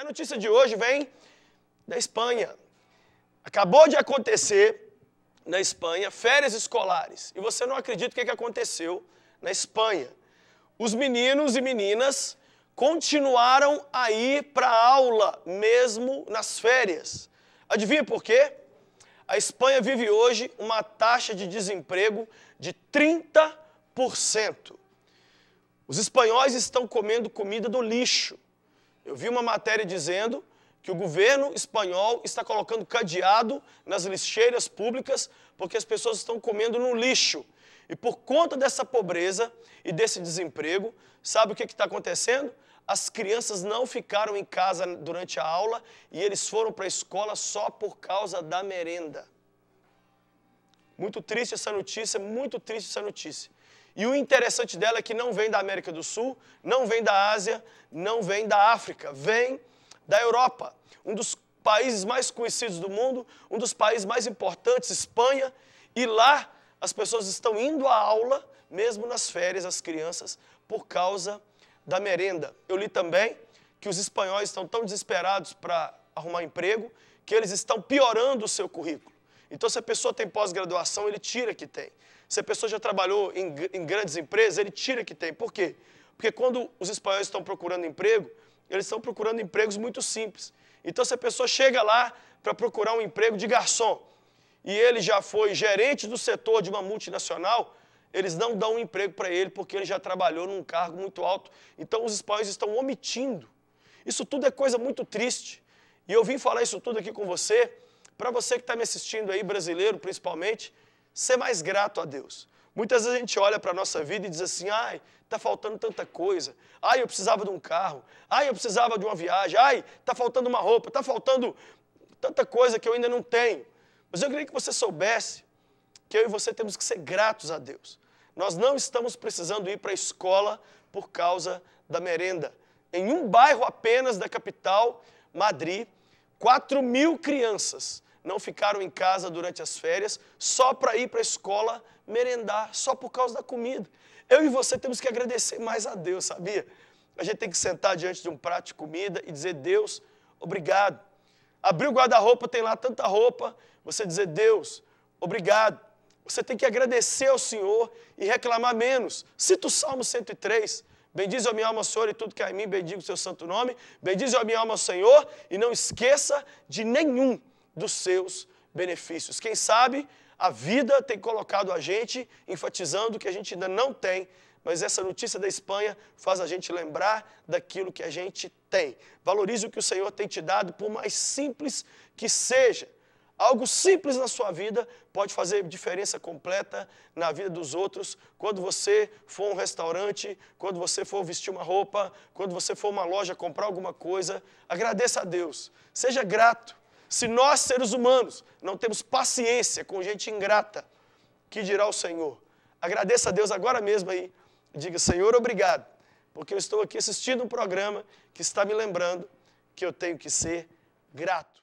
a notícia de hoje vem da Espanha. Acabou de acontecer na Espanha férias escolares. E você não acredita o que, que aconteceu na Espanha. Os meninos e meninas continuaram a ir para aula, mesmo nas férias. Adivinha por quê? A Espanha vive hoje uma taxa de desemprego de 30%. Os espanhóis estão comendo comida do lixo. Eu vi uma matéria dizendo que o governo espanhol está colocando cadeado nas lixeiras públicas porque as pessoas estão comendo no lixo. E por conta dessa pobreza e desse desemprego, sabe o que está acontecendo? As crianças não ficaram em casa durante a aula e eles foram para a escola só por causa da merenda. Muito triste essa notícia, muito triste essa notícia. E o interessante dela é que não vem da América do Sul, não vem da Ásia, não vem da África, vem da Europa, um dos países mais conhecidos do mundo, um dos países mais importantes, Espanha, e lá as pessoas estão indo à aula, mesmo nas férias, as crianças, por causa da merenda. Eu li também que os espanhóis estão tão desesperados para arrumar emprego que eles estão piorando o seu currículo. Então, se a pessoa tem pós-graduação, ele tira que tem. Se a pessoa já trabalhou em, em, grandes empresas, ele tira que tem. Por quê? Porque quando os espanhóis estão procurando emprego, eles estão procurando empregos muito simples. Então, se a pessoa chega lá para procurar um emprego de garçom e ele já foi gerente do setor de uma multinacional, eles não dão um emprego para ele porque ele já trabalhou num cargo muito alto. Então, os espanhóis estão omitindo. Isso tudo é coisa muito triste. E eu vim falar isso tudo aqui com você para você que está me assistindo aí, brasileiro principalmente, ser mais grato a Deus. Muitas vezes a gente olha para a nossa vida e diz assim: ai, está faltando tanta coisa. Ai, eu precisava de um carro. Ai, eu precisava de uma viagem. Ai, está faltando uma roupa. Está faltando tanta coisa que eu ainda não tenho. Mas eu queria que você soubesse que eu e você temos que ser gratos a Deus. Nós não estamos precisando ir para a escola por causa da merenda. Em um bairro apenas da capital, Madrid, 4 mil crianças não ficaram em casa durante as férias só para ir para a escola merendar, só por causa da comida. Eu e você temos que agradecer mais a Deus, sabia? A gente tem que sentar diante de um prato de comida e dizer: Deus, obrigado. Abrir o guarda-roupa, tem lá tanta roupa, você dizer: Deus, obrigado. Você tem que agradecer ao Senhor e reclamar menos. Cita o Salmo 103. Bendiz a minha alma, Senhor, e tudo que há em mim, bendigo o seu santo nome. Bendiz a minha alma, Senhor, e não esqueça de nenhum dos seus benefícios. Quem sabe a vida tem colocado a gente enfatizando que a gente ainda não tem, mas essa notícia da Espanha faz a gente lembrar daquilo que a gente tem. Valorize o que o Senhor tem te dado, por mais simples que seja. Algo simples na sua vida pode fazer diferença completa na vida dos outros. Quando você for a um restaurante, quando você for vestir uma roupa, quando você for a uma loja comprar alguma coisa, agradeça a Deus. Seja grato se nós, seres humanos, não temos paciência com gente ingrata, que dirá o Senhor? Agradeça a Deus agora mesmo aí. Diga, Senhor, obrigado, porque eu estou aqui assistindo um programa que está me lembrando que eu tenho que ser grato.